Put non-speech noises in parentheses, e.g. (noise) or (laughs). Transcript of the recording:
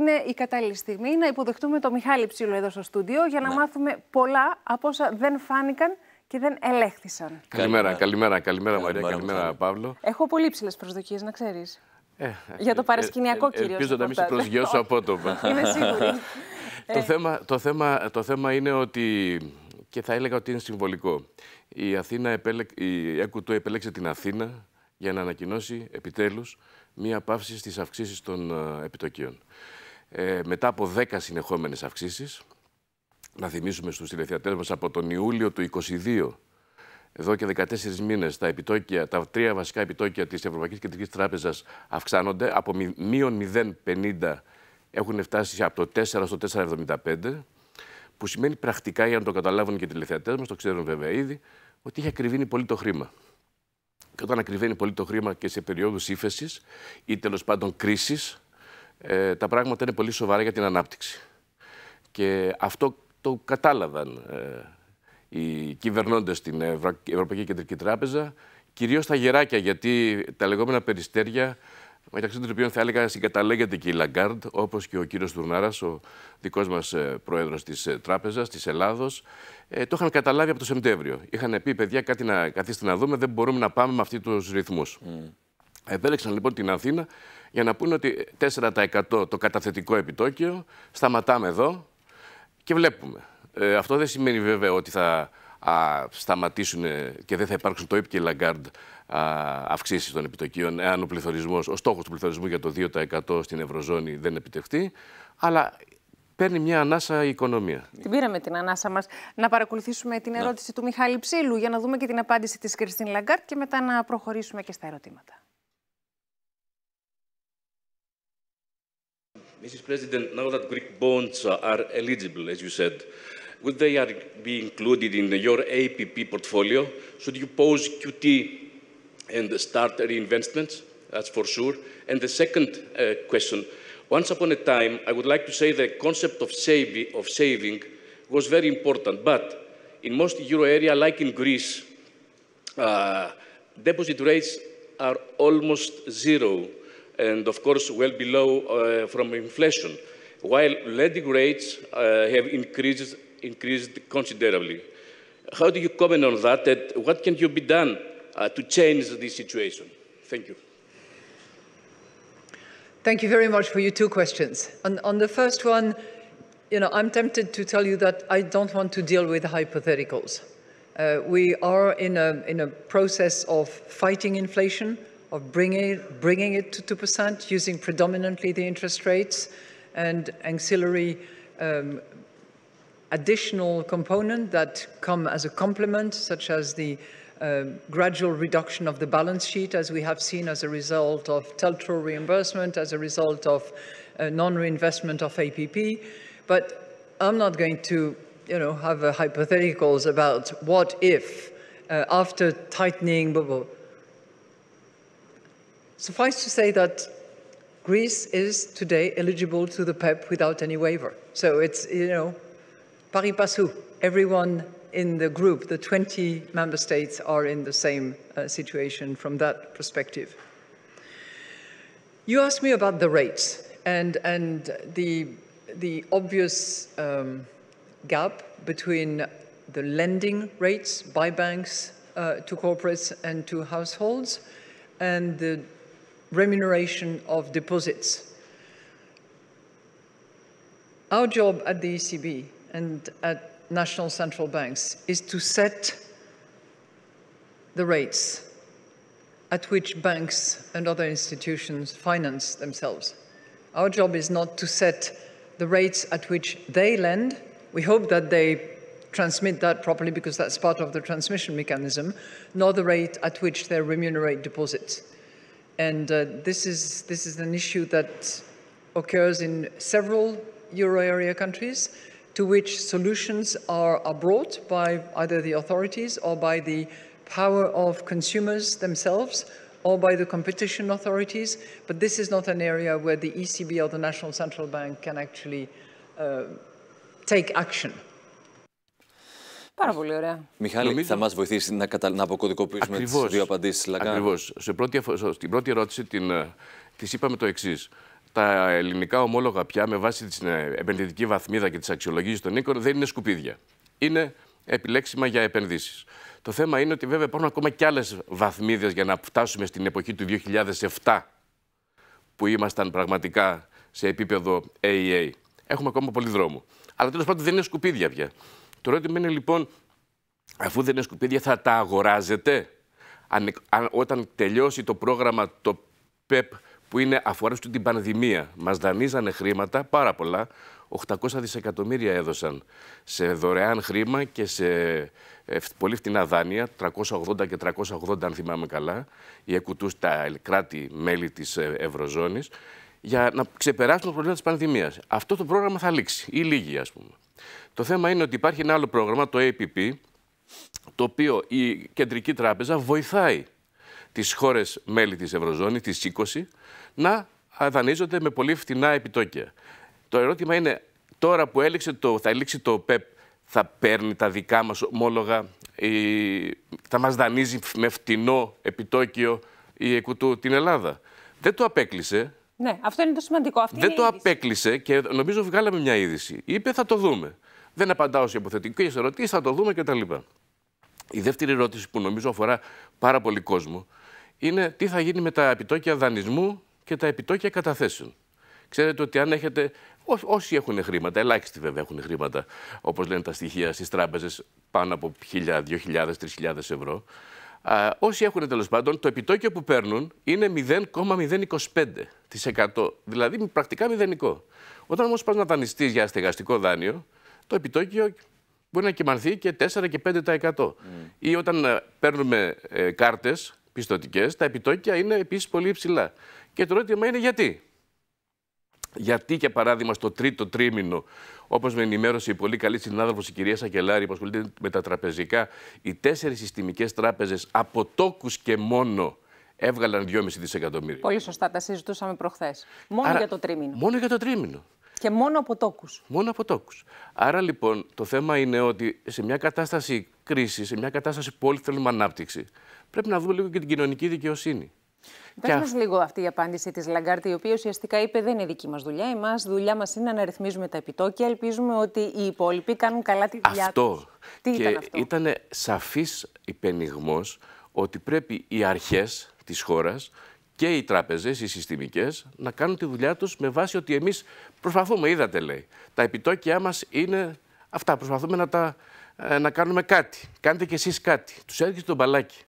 Είναι η κατάλληλη στιγμή να υποδεχτούμε τον Μιχάλη Ψήλο εδώ στο στούντιο για να, ναι. μάθουμε πολλά από όσα δεν φάνηκαν και δεν ελέγχθησαν. Καλημέρα, καλημέρα, καλημέρα Μαρία, καλημέρα Παύλο. Έχω πολύ ψηλέ προσδοκίες, να ξέρεις. Ε, για το ε, παρασκηνιακό ε, ε, κυρίως. Ελπίζω να μην σε προσγειώσω απότομα. (laughs) Είμαι σίγουρη. (laughs) το, ε. θέμα, το, θέμα, το θέμα είναι ότι και θα έλεγα ότι είναι συμβολικό. Η Αθήνα επέλεξε, η επέλεξε την Αθήνα για να ανακοινώσει επιτέλους μία πάυση στις αυξήσεις των ε, επιτοκίων ε, μετά από 10 συνεχόμενες αυξήσεις. Να θυμίσουμε στους τηλεθεατές μας από τον Ιούλιο του 2022, εδώ και 14 μήνες τα επιτόκια, τα τρία βασικά επιτόκια της Ευρωπαϊκής Κεντρικής Τράπεζας αυξάνονται. Από μείον 0,50 έχουν φτάσει από το 4 στο 4,75, που σημαίνει πρακτικά, για να το καταλάβουν και οι τηλεθεατές μας, το ξέρουν βέβαια ήδη, ότι έχει ακριβήνει πολύ το χρήμα. Και όταν ακριβένει πολύ το χρήμα και σε περιόδου ύφεσης ή τέλος πάντων κρίσης, ε, τα πράγματα είναι πολύ σοβαρά για την ανάπτυξη. Και αυτό το κατάλαβαν ε, οι κυβερνώντες στην Ευρω... Ευρωπαϊκή Κεντρική Τράπεζα, κυρίως τα γεράκια, γιατί τα λεγόμενα περιστέρια, μεταξύ των οποίων θα έλεγα συγκαταλέγεται και η Λαγκάρντ, όπως και ο κύριος Τουρνάρας, ο δικός μας ε, πρόεδρος της ε, Τράπεζας, της Ελλάδος, το είχαν καταλάβει από το Σεπτέμβριο. Είχαν πει, παιδιά, κάτι να καθίστε να δούμε, δεν μπορούμε να πάμε με αυτού τους ρυθμούς. Mm. Επέλεξαν λοιπόν την Αθήνα για να πούνε ότι 4% το καταθετικό επιτόκιο, σταματάμε εδώ και βλέπουμε. Ε, αυτό δεν σημαίνει βέβαια ότι θα α, σταματήσουν ε, και δεν θα υπάρξουν το ΕΠ και Λαγκάρντ αυξήσεις των επιτοκίων, εάν ο, πληθωρισμός, ο στόχος του πληθωρισμού για το 2% στην Ευρωζώνη δεν επιτευχθεί. Αλλά παίρνει μια ανάσα η οικονομία. Την πήραμε την ανάσα μας. Να παρακολουθήσουμε την ερώτηση του Μιχάλη Ψήλου για να δούμε και την απάντηση της Κριστίν Λαγκάρτ και μετά να προχωρήσουμε και στα ερωτήματα. Mrs. President, now that Greek bonds are eligible, as you said, would they be included in your APP portfolio? Should you pause QT and start reinvestments? That's for sure. And the second uh, question, once upon a time, I would like to say the concept of, of saving was very important, but in most euro area, like in Greece, uh, deposit rates are almost zero and of course well below uh, from inflation, while lending rates uh, have increased, increased considerably. How do you comment on that? And what can you be done uh, to change this situation? Thank you. Thank you very much for your two questions. On, on, the first one, you know, I'm tempted to tell you that I don't want to deal with hypotheticals. Uh, we are in a, in a process of fighting inflation of bringing it, bringing it to 2% using predominantly the interest rates and ancillary um, additional component that come as a complement, such as the um, gradual reduction of the balance sheet, as we have seen as a result of TELTRO reimbursement, as a result of uh, non-reinvestment of APP. But I'm not going to you know, have hypotheticals about what if, uh, after tightening, blah, blah, Suffice to say that Greece is today eligible to the PEP without any waiver. So it's, you know, pari passu. Everyone in the group, the 20 member states are in the same uh, situation from that perspective. You asked me about the rates and, and the, the obvious um, gap between the lending rates by banks uh, to corporates and to households and the remuneration of deposits. Our job at the ECB and at national central banks is to set the rates at which banks and other institutions finance themselves. Our job is not to set the rates at which they lend. We hope that they transmit that properly because that's part of the transmission mechanism, nor the rate at which they remunerate deposits. And uh, this, is, this is an issue that occurs in several euro area countries to which solutions are, are brought by either the authorities or by the power of consumers themselves or by the competition authorities. But this is not an area where the ECB or the National Central Bank can actually uh, take action. Πάρα πολύ ωραία. Μιχάλη, θα μας βοηθήσεις να, να αποκωδικοποιήσουμε τις δύο απαντήσεις Ακριβώ. Πρώτη... Στην πρώτη ερώτηση την... Ε, της είπαμε το εξής. Τα ελληνικά ομόλογα πια με βάση την ε, επενδυτική βαθμίδα και τη αξιολογήσεις των οίκων δεν είναι σκουπίδια. Είναι επιλέξιμα για επενδύσεις. Το θέμα είναι ότι βέβαια υπάρχουν ακόμα και άλλες βαθμίδες για να φτάσουμε στην εποχή του 2007 που ήμασταν πραγματικά σε επίπεδο AEA. Έχουμε ακόμα πολύ δρόμο. Αλλά τέλος πάντων δεν είναι σκουπίδια πια. Το ερώτημα είναι λοιπόν, αφού δεν είναι σκουπίδια, θα τα αγοράζετε. Αν, αν, όταν τελειώσει το πρόγραμμα το ΠΕΠ e που είναι αφορά στην πανδημία, μας δανείζανε χρήματα, πάρα πολλά, 800 δισεκατομμύρια έδωσαν σε δωρεάν χρήμα και σε ε, πολύ φτηνά δάνεια, 380 και 380 αν θυμάμαι καλά, οι εκουτούς τα κράτη μέλη της ε, Ευρωζώνης για να ξεπεράσουμε το πρόβλημα της πανδημίας. Αυτό το πρόγραμμα θα λήξει, ή λίγοι, ας πούμε. Το θέμα είναι ότι υπάρχει ένα άλλο πρόγραμμα, το APP, το οποίο η Κεντρική Τράπεζα βοηθάει τις χώρες μέλη της Ευρωζώνης, τις 20, να δανείζονται με πολύ φτηνά επιτόκια. Το ερώτημα είναι, τώρα που έληξε το, θα λήξει το ΠΕΠ, θα παίρνει τα δικά μας ομόλογα, η, θα μας δανείζει με φτηνό επιτόκιο η ΕΚΟΥΤΟΥ την Ελλάδα. Δεν το απέκλεισε, ναι, αυτό είναι το σημαντικό. Αυτή δεν το απέκλεισε και νομίζω βγάλαμε μια είδηση. Είπε θα το δούμε. Δεν απαντάω σε υποθετικές ερωτήσεις, θα το δούμε κτλ. Η δεύτερη ερώτηση που νομίζω αφορά πάρα πολύ κόσμο είναι τι θα γίνει με τα επιτόκια δανεισμού και τα επιτόκια καταθέσεων. Ξέρετε ότι αν έχετε. Ό, όσοι έχουν χρήματα, ελάχιστοι βέβαια έχουν χρήματα, όπως λένε τα στοιχεία στις τράπεζες, πάνω από 1.000, 2.000, 3.000 ευρώ όσοι έχουν τέλος πάντων, το επιτόκιο που παίρνουν είναι 0,025%. Δηλαδή πρακτικά μηδενικό. Όταν όμως πας να δανειστείς για στεγαστικό δάνειο, το επιτόκιο μπορεί να κοιμανθεί και 4 και 5%. Mm. Ή όταν ε, παίρνουμε ε, κάρτες πιστοτικές, τα επιτόκια είναι επίσης πολύ υψηλά. Και το ερώτημα είναι γιατί. Γιατί, για παράδειγμα, στο τρίτο τρίμηνο, όπως με ενημέρωσε η πολύ καλή συνάδελφος η κυρία Σακελάρη, που ασχολείται με τα τραπεζικά, οι τέσσερις συστημικές τράπεζες από τόκους και μόνο έβγαλαν 2,5 δισεκατομμύρια. Πολύ σωστά, τα συζητούσαμε προχθές. Μόνο για το τρίμηνο. Μόνο για το τρίμηνο. Και μόνο από τόκους. Μόνο από τόκους. Άρα λοιπόν το θέμα είναι ότι σε μια κατάσταση κρίσης, σε μια κατάσταση που όλοι θέλουμε ανάπτυξη, πρέπει να δούμε λίγο και την κοινωνική δικαιοσύνη. Πες μας λίγο αυτή η απάντηση της Λαγκάρτη, η οποία ουσιαστικά είπε δεν είναι δική μας δουλειά. Εμάς δουλειά μας είναι να ρυθμίζουμε τα επιτόκια. Ελπίζουμε ότι οι υπόλοιποι κάνουν καλά τη δουλειά αυτό. Τι και ήταν αυτό. Ήταν σαφής ότι πρέπει οι αρχές της χώρας και οι τράπεζες, οι συστημικές, να κάνουν τη δουλειά τους με βάση ότι εμείς προσπαθούμε. Είδατε, λέει. Τα επιτόκια μας είναι αυτά. Προσπαθούμε να, ε, να κάνουμε κάτι. Κάντε κι εσείς κάτι. Τους έρχεσαι τον μπαλάκι.